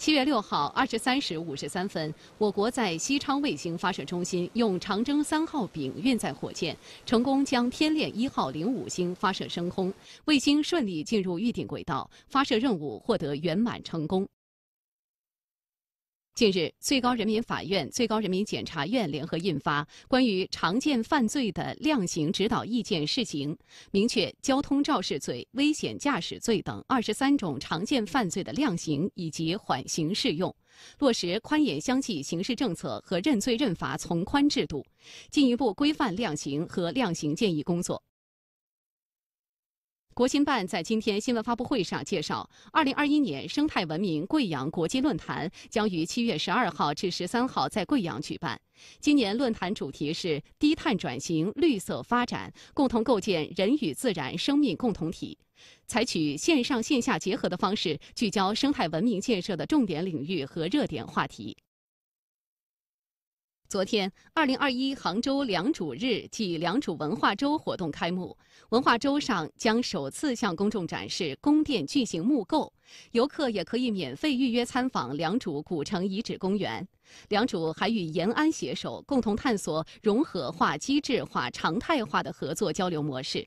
七月六号二十三时五十三分，我国在西昌卫星发射中心用长征三号丙运载火箭成功将天链一号零五星发射升空，卫星顺利进入预定轨道，发射任务获得圆满成功。近日，最高人民法院、最高人民检察院联合印发《关于常见犯罪的量刑指导意见试行》，明确交通肇事罪、危险驾驶罪等二十三种常见犯罪的量刑以及缓刑适用，落实宽严相济刑事政策和认罪认罚从宽制度，进一步规范量刑和量刑建议工作。国新办在今天新闻发布会上介绍，二零二一年生态文明贵阳国际论坛将于七月十二号至十三号在贵阳举办。今年论坛主题是“低碳转型，绿色发展，共同构建人与自然生命共同体”，采取线上线下结合的方式，聚焦生态文明建设的重点领域和热点话题。昨天，二零二一杭州良渚日暨良渚文化周活动开幕。文化周上将首次向公众展示宫殿巨型木构，游客也可以免费预约参访良渚古城遗址公园。良渚还与延安携手，共同探索融合化、机制化、常态化的合作交流模式。